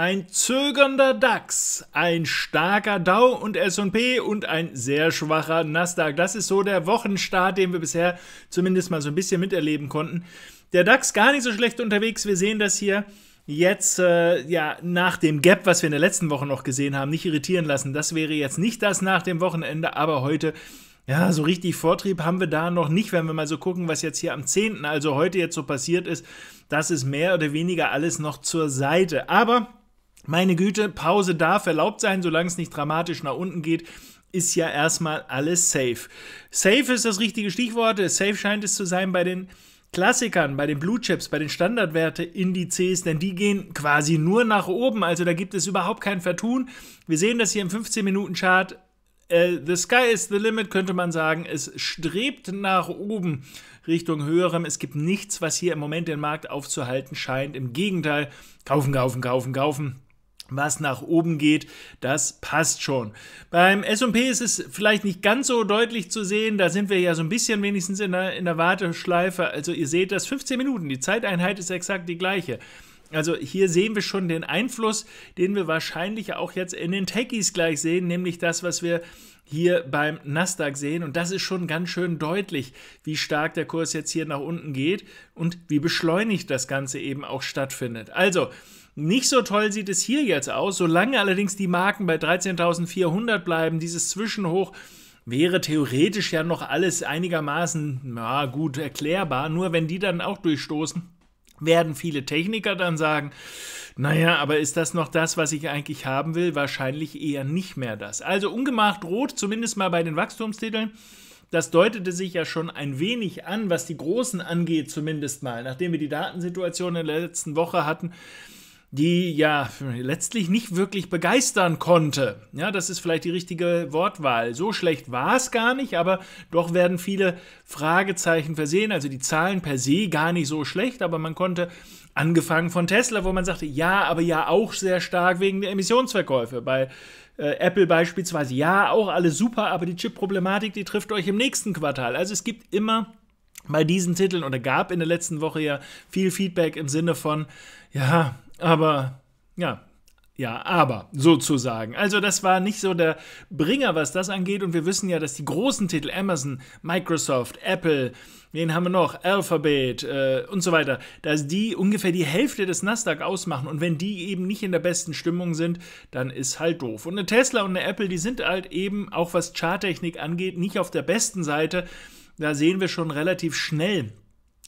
ein zögernder DAX, ein starker Dow und S&P und ein sehr schwacher Nasdaq. Das ist so der Wochenstart, den wir bisher zumindest mal so ein bisschen miterleben konnten. Der DAX gar nicht so schlecht unterwegs. Wir sehen das hier jetzt äh, ja nach dem Gap, was wir in der letzten Woche noch gesehen haben, nicht irritieren lassen. Das wäre jetzt nicht das nach dem Wochenende, aber heute ja, so richtig Vortrieb haben wir da noch nicht, wenn wir mal so gucken, was jetzt hier am 10., also heute jetzt so passiert ist. Das ist mehr oder weniger alles noch zur Seite. Aber meine Güte, Pause darf erlaubt sein, solange es nicht dramatisch nach unten geht ist ja erstmal alles safe. Safe ist das richtige Stichwort. Safe scheint es zu sein bei den Klassikern, bei den Blue Chips, bei den Standardwerte-Indizes, denn die gehen quasi nur nach oben. Also da gibt es überhaupt kein Vertun. Wir sehen das hier im 15-Minuten-Chart. Äh, the sky is the limit, könnte man sagen. Es strebt nach oben Richtung höherem. Es gibt nichts, was hier im Moment den Markt aufzuhalten scheint. Im Gegenteil, kaufen, kaufen, kaufen, kaufen was nach oben geht, das passt schon. Beim S&P ist es vielleicht nicht ganz so deutlich zu sehen, da sind wir ja so ein bisschen wenigstens in der, in der Warteschleife. Also ihr seht das 15 Minuten, die Zeiteinheit ist exakt die gleiche. Also hier sehen wir schon den Einfluss, den wir wahrscheinlich auch jetzt in den Techies gleich sehen, nämlich das, was wir hier beim Nasdaq sehen. Und das ist schon ganz schön deutlich, wie stark der Kurs jetzt hier nach unten geht und wie beschleunigt das Ganze eben auch stattfindet. Also, nicht so toll sieht es hier jetzt aus. Solange allerdings die Marken bei 13.400 bleiben, dieses Zwischenhoch wäre theoretisch ja noch alles einigermaßen na, gut erklärbar. Nur wenn die dann auch durchstoßen, werden viele Techniker dann sagen, naja, aber ist das noch das, was ich eigentlich haben will? Wahrscheinlich eher nicht mehr das. Also ungemacht rot, zumindest mal bei den Wachstumstiteln. Das deutete sich ja schon ein wenig an, was die Großen angeht, zumindest mal, nachdem wir die Datensituation in der letzten Woche hatten die ja letztlich nicht wirklich begeistern konnte. Ja, das ist vielleicht die richtige Wortwahl. So schlecht war es gar nicht, aber doch werden viele Fragezeichen versehen. Also die Zahlen per se gar nicht so schlecht, aber man konnte angefangen von Tesla, wo man sagte, ja, aber ja auch sehr stark wegen der Emissionsverkäufe. Bei äh, Apple beispielsweise, ja, auch alles super, aber die Chip-Problematik, die trifft euch im nächsten Quartal. Also es gibt immer bei diesen Titeln oder gab in der letzten Woche ja viel Feedback im Sinne von, ja, aber ja, ja, aber sozusagen. Also das war nicht so der Bringer, was das angeht. Und wir wissen ja, dass die großen Titel Amazon, Microsoft, Apple, wen haben wir noch, Alphabet äh, und so weiter, dass die ungefähr die Hälfte des Nasdaq ausmachen. Und wenn die eben nicht in der besten Stimmung sind, dann ist halt doof. Und eine Tesla und eine Apple, die sind halt eben, auch was Charttechnik angeht, nicht auf der besten Seite. Da sehen wir schon relativ schnell,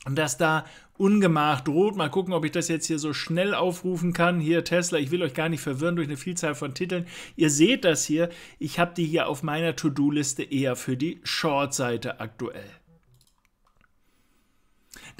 und das da ungemacht droht. Mal gucken, ob ich das jetzt hier so schnell aufrufen kann. Hier Tesla, ich will euch gar nicht verwirren durch eine Vielzahl von Titeln. Ihr seht das hier. Ich habe die hier auf meiner To-Do-Liste eher für die Short-Seite aktuell.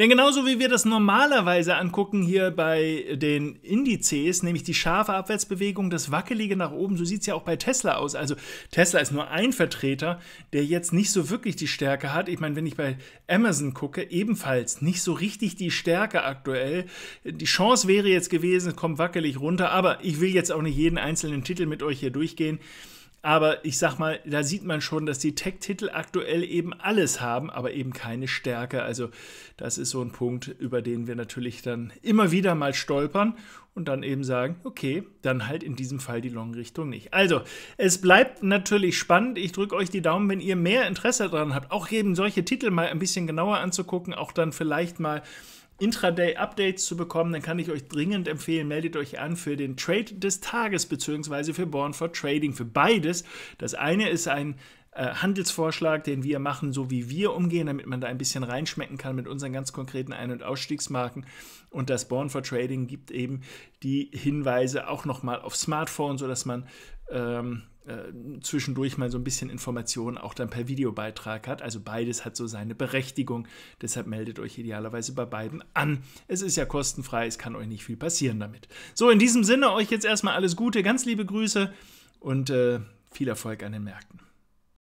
Denn genauso wie wir das normalerweise angucken hier bei den Indizes, nämlich die scharfe Abwärtsbewegung, das Wackelige nach oben, so sieht es ja auch bei Tesla aus. Also Tesla ist nur ein Vertreter, der jetzt nicht so wirklich die Stärke hat. Ich meine, wenn ich bei Amazon gucke, ebenfalls nicht so richtig die Stärke aktuell. Die Chance wäre jetzt gewesen, kommt wackelig runter, aber ich will jetzt auch nicht jeden einzelnen Titel mit euch hier durchgehen. Aber ich sag mal, da sieht man schon, dass die Tech-Titel aktuell eben alles haben, aber eben keine Stärke. Also, das ist so ein Punkt, über den wir natürlich dann immer wieder mal stolpern und dann eben sagen, okay, dann halt in diesem Fall die Long-Richtung nicht. Also, es bleibt natürlich spannend. Ich drücke euch die Daumen, wenn ihr mehr Interesse daran habt, auch eben solche Titel mal ein bisschen genauer anzugucken, auch dann vielleicht mal Intraday-Updates zu bekommen, dann kann ich euch dringend empfehlen, meldet euch an für den Trade des Tages bzw. für Born for Trading, für beides. Das eine ist ein äh, Handelsvorschlag, den wir machen, so wie wir umgehen, damit man da ein bisschen reinschmecken kann mit unseren ganz konkreten Ein- und Ausstiegsmarken. Und das Born for Trading gibt eben die Hinweise auch nochmal auf Smartphone, sodass man ähm, äh, zwischendurch mal so ein bisschen Informationen auch dann per Videobeitrag hat. Also beides hat so seine Berechtigung. Deshalb meldet euch idealerweise bei beiden an. Es ist ja kostenfrei, es kann euch nicht viel passieren damit. So, in diesem Sinne euch jetzt erstmal alles Gute, ganz liebe Grüße und äh, viel Erfolg an den Märkten.